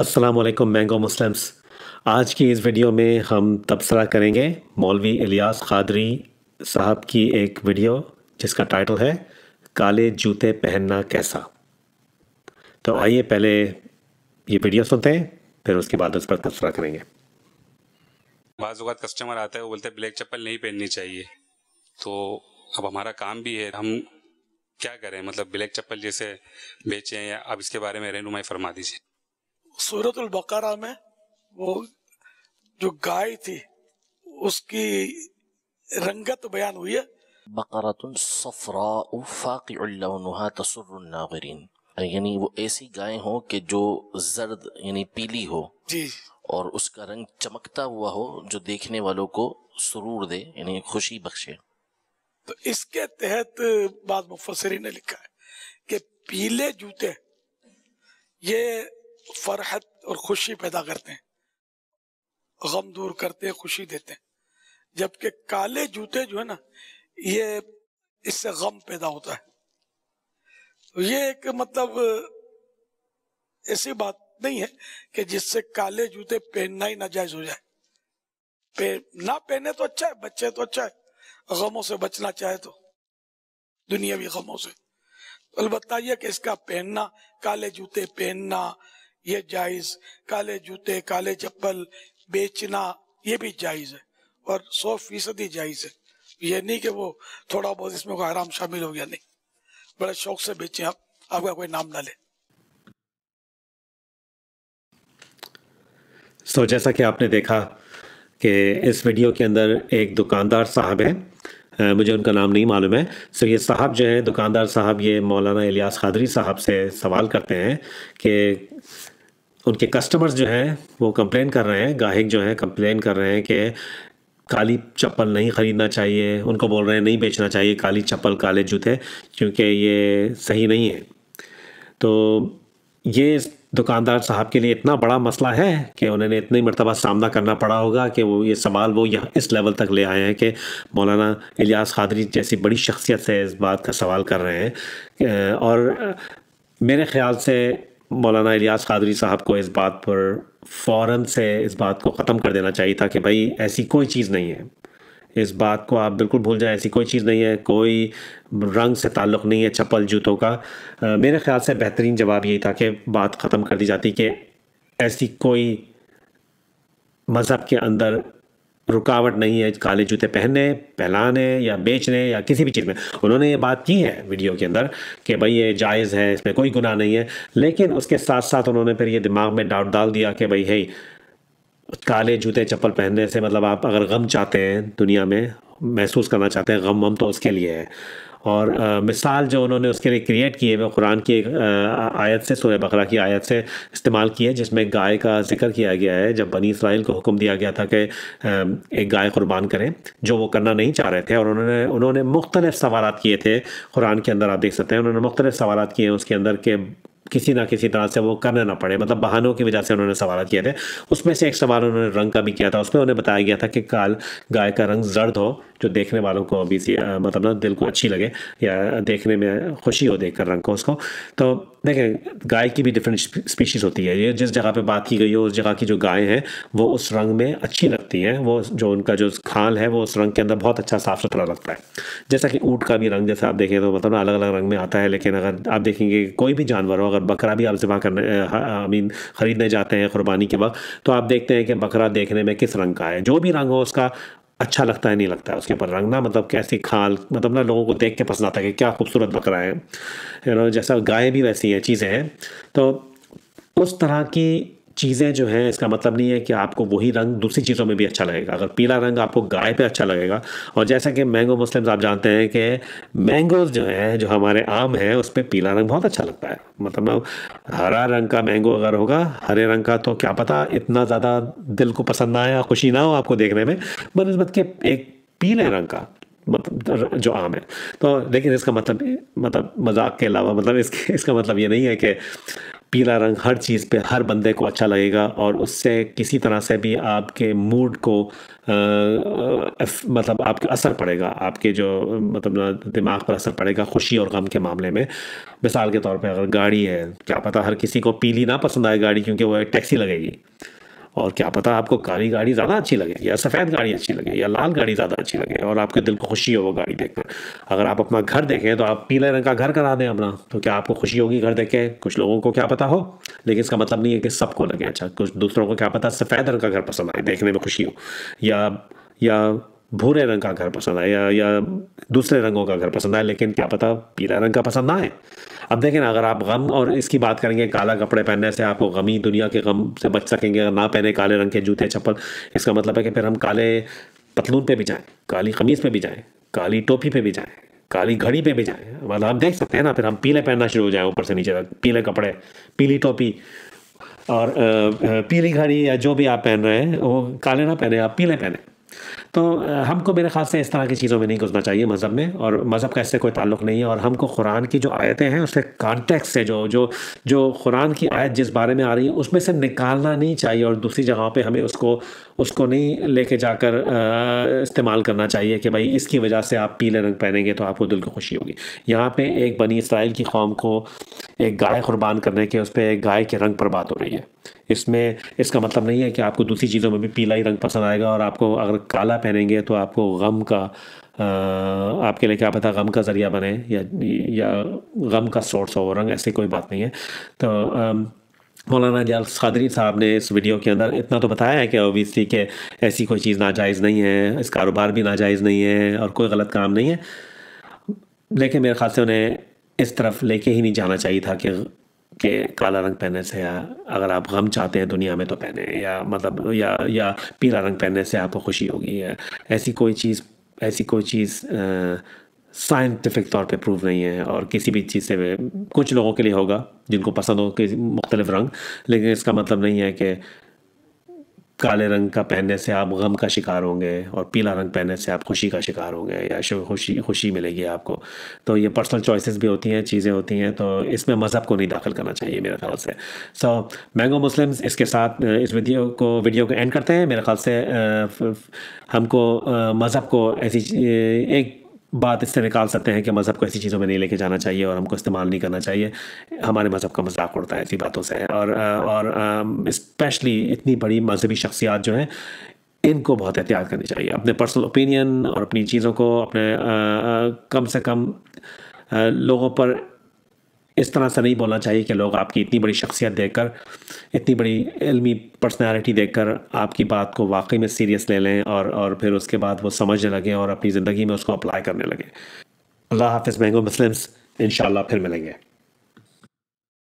Aslam mango Muslims आज की इस वीडियो में हम तबसरा करेंगे मौलवी इलियास खादरी साहब की एक वीडियो जिसका टाइटल है काले जूते पहनना कैसा तो आइए पहले ये वीडियो सुनते हैं फिर उसके बाद उस पर तबसरा करेंगे बाज़ात कस्टमर आता है वो बोलते हैं ब्लैक चप्पल नहीं पहननी चाहिए तो अब हमारा काम भी है हम क्या करें मतलब ब्लैक चप्पल जैसे बेचें या अब इसके बारे में रहनुमाई फरमा दीजिए सूरत बकरा में वो जो गाय थी उसकी रंगत बयान हुई है बकरतुन सफरा उफाकी फाक़िलहा नागरीन यानी वो ऐसी गाय हो कि जो जर्द यानी पीली हो जी और उसका रंग चमकता हुआ हो जो देखने वालों को सुरूर दे यानी खुशी बख्शे तो इसके तहत बाद मुफसरी ने लिखा है कि पीले जूते ये फरहत और खुशी पैदा करते हैं गम दूर करते हैं खुशी देते हैं जबकि काले जूते जो है ना ये इससे गम पैदा होता है तो ये एक मतलब ऐसी बात नहीं है कि जिससे काले जूते पहनना ही नाजायज हो जाए पे, ना पहने तो अच्छा है बच्चे तो अच्छा है गमों से बचना चाहे तो दुनियावी गमों से तो अलबत्ता यह कि इसका पहनना काले जूते पहनना ये जायज काले जूते काले चप्पल बेचना ये भी जायज है और सौ फीसदी जायज है ये नहीं कि वो थोड़ा बहुत इसमें कोई आराम शामिल हो गया नहीं बड़े शौक से बेचे आप आपका कोई नाम ना ले सो so, जैसा कि आपने देखा कि इस वीडियो के अंदर एक दुकानदार साहब हैं मुझे उनका नाम नहीं मालूम है सो ये साहब जो हैं दुकानदार साहब ये मौलाना इलियास खादरी साहब से सवाल करते हैं कि उनके कस्टमर्स जो हैं वो कंप्लेन कर रहे हैं गाहक जो हैं कंप्लेन कर रहे हैं कि काली चप्पल नहीं ख़रीदना चाहिए उनको बोल रहे हैं नहीं बेचना चाहिए काली चप्पल काले जूते क्योंकि ये सही नहीं है तो ये दुकानदार साहब के लिए इतना बड़ा मसला है कि उन्होंने इतनी मरतबा सामना करना पड़ा होगा कि वो ये सवाल वो यहाँ इस लेवल तक ले आए हैं कि मौलाना इलियास खादरी जैसी बड़ी शख्सियत से इस बात का सवाल कर रहे हैं और मेरे ख्याल से मौलाना इलियास खादरी साहब को इस बात पर फ़ौर से इस बात को ख़त्म कर देना चाहिए था कि भाई ऐसी कोई चीज़ नहीं है इस बात को आप बिल्कुल भूल जाएं ऐसी कोई चीज़ नहीं है कोई रंग से ताल्लुक़ नहीं है चप्पल जूतों का आ, मेरे ख्याल से बेहतरीन जवाब यही था कि बात ख़त्म कर दी जाती कि ऐसी कोई मज़हब के अंदर रुकावट नहीं है काले जूते पहनने पहलाने या बेचने या किसी भी चीज़ में उन्होंने ये बात की है वीडियो के अंदर कि भाई ये जायज़ है इसमें कोई गुनाह नहीं है लेकिन उसके साथ साथ उन्होंने फिर ये दिमाग में डाउट डाल दिया कि भाई है काले जूते चप्पल पहनने से मतलब आप अगर गम चाहते हैं दुनिया में महसूस करना चाहते हैं गम वम तो उसके लिए है और आ, मिसाल जो उन्होंने उसके लिए क्रिएट किए वह कुरान की एक आयत से सूर्य बकरा की आयत से इस्तेमाल की है जिसमें गाय का जिक्र किया गया है जब बनी इसराइल को हुक्म दिया गया था कि एक गाय कुर्बान करें जो वो करना नहीं चाह रहे थे और उन्होंने उन्होंने मुख्तलिफ सवाल किए थे कुरान के अंदर आप देख सकते हैं उन्होंने मुख्तलिफ सवाल किए हैं उसके अंदर के किसी ना किसी तरह से वो करना ना पड़े मतलब बहानों की वजह से उन्होंने सवाल किए थे उसमें से एक सवाल उन्होंने रंग का भी किया था उसमें उन्हें बताया गया था कि काल गाय का रंग जर्द हो जो देखने वालों को अभी मतलब ना दिल को अच्छी लगे या देखने में खुशी हो देख कर रंग को उसको तो देखें गाय की भी डिफरेंट स्पीशीज़ होती है ये जिस जगह पे बात की गई हो उस जगह की जो गाय हैं वो उस रंग में अच्छी लगती हैं वो जो उनका जो खाल है वो उस रंग के अंदर बहुत अच्छा साफ़ सुथरा लगता है जैसा कि ऊँट का भी रंग जैसे आप देखें तो मतलब ना अलग अलग रंग में आता है लेकिन अगर आप देखेंगे कोई भी जानवर हो अगर बकरा भी आप जमा करने आई मीन ख़रीदने जाते हैं कुरबानी के वक्त तो आप देखते हैं कि बकरा देखने में किस रंग का है जो भी रंग हो उसका अच्छा लगता है नहीं लगता है उसके ऊपर रंगना मतलब कैसी खाल मतलब ना लोगों को देख के पसंद आता है कि क्या खूबसूरत बकरा है यू नो जैसा गाय भी वैसी है चीज़ें हैं तो उस तरह की चीज़ें जो हैं इसका मतलब नहीं है कि आपको वही रंग दूसरी चीज़ों में भी अच्छा लगेगा अगर पीला रंग आपको गाय पे अच्छा लगेगा और जैसा कि मैंगो मुस्लिम्स आप जानते हैं कि मैंगोज जो हैं जो हमारे आम हैं उस पर पीला रंग बहुत अच्छा लगता है मतलब हरा रंग का मैंगो अगर होगा हरे रंग का तो क्या पता इतना ज़्यादा दिल को पसंद ना आया खुशी ना हो आपको देखने में बनस्बत के एक पीले रंग का मतलब जो आम है तो लेकिन इसका मतलब मतलब मजाक के अलावा मतलब इसके इसका मतलब ये नहीं है कि पीला रंग हर चीज़ पे हर बंदे को अच्छा लगेगा और उससे किसी तरह से भी आपके मूड को आ, मतलब आपके असर पड़ेगा आपके जो मतलब दिमाग पर असर पड़ेगा खुशी और गम के मामले में मिसाल के तौर पे अगर गाड़ी है क्या पता हर किसी को पीली ना पसंद आए गाड़ी क्योंकि वो एक टैक्सी लगेगी और क्या पता आपको काली गाड़ी ज़्यादा अच्छी लगे या सफ़ेद गाड़ी अच्छी लगे या लाल गाड़ी ज़्यादा अच्छी लगे और आपके दिल को खुशी हो वो गाड़ी कर अगर आप अपना घर देखें तो आप पीले रंग का घर करा दें अपना तो क्या आपको खुशी होगी घर देख के कुछ लोगों को क्या पता हो लेकिन इसका मतलब नहीं है कि सबको लगे अच्छा कुछ दूसरों को क्या पता सफ़ेद रंग का घर पसंद आए देखने में खुशी हो या या भूरे रंग का घर पसंद आए या या दूसरे रंगों का घर पसंद आए लेकिन क्या पता पीला रंग का पसंद ना आए अब देखें ना अगर आप गम और इसकी बात करेंगे काला कपड़े पहनने से आपको गमी दुनिया के गम से बच सकेंगे अगर ना पहने काले रंग के जूते चप्पल इसका मतलब है कि फिर हम काले पतलून पे भी जाएं काली कमीज़ पे भी जाएं काली टोपी पे भी जाएं काली घड़ी पे भी जाएं मतलब आप देख सकते हैं ना फिर हम पीले पहनना शुरू हो जाएं ऊपर से नीचे तक पीले कपड़े पीली टोपी और पीली घड़ी या जो भी आप पहन रहे हैं वो काले ना पहने आप पीले पहने तो हमको मेरे ख्याल से इस तरह की चीज़ों में नहीं घुसना चाहिए मज़हब में और मज़हब का इससे कोई ताल्लुक नहीं है और हमको कुरान की जो आयतें हैं उसके कॉन्टेक्ट से जो जो जो कुरान की आयत जिस बारे में आ रही है उसमें से निकालना नहीं चाहिए और दूसरी जगह पर हमें उसको उसको नहीं लेके जाकर इस्तेमाल करना चाहिए कि भाई इसकी वजह से आप पीले रंग पहनेंगे तो आपको दिल को खुशी होगी यहाँ पे एक बनी इसराइल की कौम को एक गाय कुर्बान करने के उस पर एक गाय के रंग पर बात हो रही है इसमें इसका मतलब नहीं है कि आपको दूसरी चीज़ों में भी पीला ही रंग पसंद आएगा और आपको अगर काला पहनेंगे तो आपको गम का आ, आपके लिए क्या पता गम का ज़रिया बने या या गम का सोर्स हो रंग ऐसी कोई बात नहीं है तो आ, मौलाना जयाल सदरी साहब ने इस वीडियो के अंदर इतना तो बताया है कि ओबीसी के ऐसी कोई चीज़ नाजायज़ नहीं है इस कारोबार भी नाजायज़ नहीं है और कोई गलत काम नहीं है लेकिन मेरे ख्याल से उन्हें इस तरफ लेके ही नहीं जाना चाहिए था कि के काला रंग पहनने से या अगर आप गम चाहते हैं दुनिया में तो पहने या मतलब या या पीला रंग पहनने से आपको खुशी होगी ऐसी कोई चीज़ ऐसी कोई चीज़ आ, साइंटिफिक तौर पे प्रूव नहीं है और किसी भी चीज़ से कुछ लोगों के लिए होगा जिनको पसंद हो कि मुख्तलिफ रंग लेकिन इसका मतलब नहीं है कि काले रंग का पहनने से आप गम का शिकार होंगे और पीला रंग पहनने से आप खुशी का शिकार होंगे या खुशी खुशी मिलेगी आपको तो ये पर्सनल चॉइसेस भी होती हैं चीज़ें होती हैं तो इसमें मज़हब को नहीं दाखिल करना चाहिए मेरे ख्याल से सो मैंगो मुस्लिम्स इसके साथ इस वीडियो को वीडियो को एंड करते हैं मेरे ख्याल से हमको मज़हब को ऐसी एक बात इससे निकाल सकते हैं कि मज़हब को ऐसी चीज़ों में नहीं लेके जाना चाहिए और हमको इस्तेमाल नहीं करना चाहिए हमारे मज़हब का मजाक उड़ता है ऐसी बातों से और और इस्पेशली इतनी बड़ी मजहबी शख्सियात जो हैं इनको बहुत एहतियात करनी चाहिए अपने पर्सनल ओपिनियन और अपनी चीज़ों को अपने आ, कम से कम आ, लोगों पर इस तरह से नहीं बोलना चाहिए कि लोग आपकी इतनी बड़ी शख्सियत देखकर इतनी बड़ी इलमी पर्सनैलिटी देखकर आपकी बात को वाकई में सीरियस ले लें और और फिर उसके बाद वो समझने लगें और अपनी ज़िंदगी में उसको अप्लाई करने लगें अल्लाह हाफिज़ मैंगो मुस्लिम्स इन फिर मिलेंगे